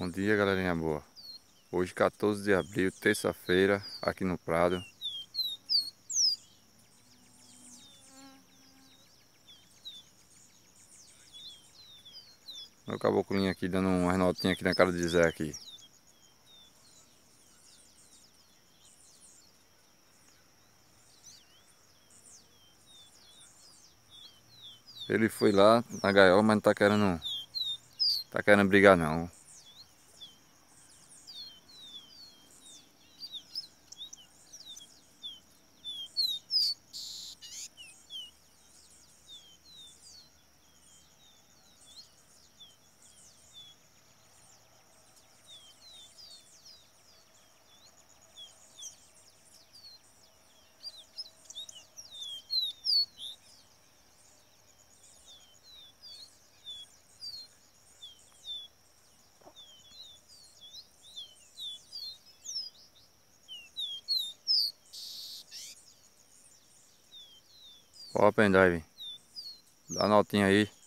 Bom dia galerinha boa Hoje 14 de abril, terça-feira Aqui no Prado Meu caboclinho aqui dando umas notinhas aqui na cara de Zé aqui Ele foi lá na gaiola, mas não tá querendo Tá querendo brigar não Olha o pendrive. Dá notinha aí.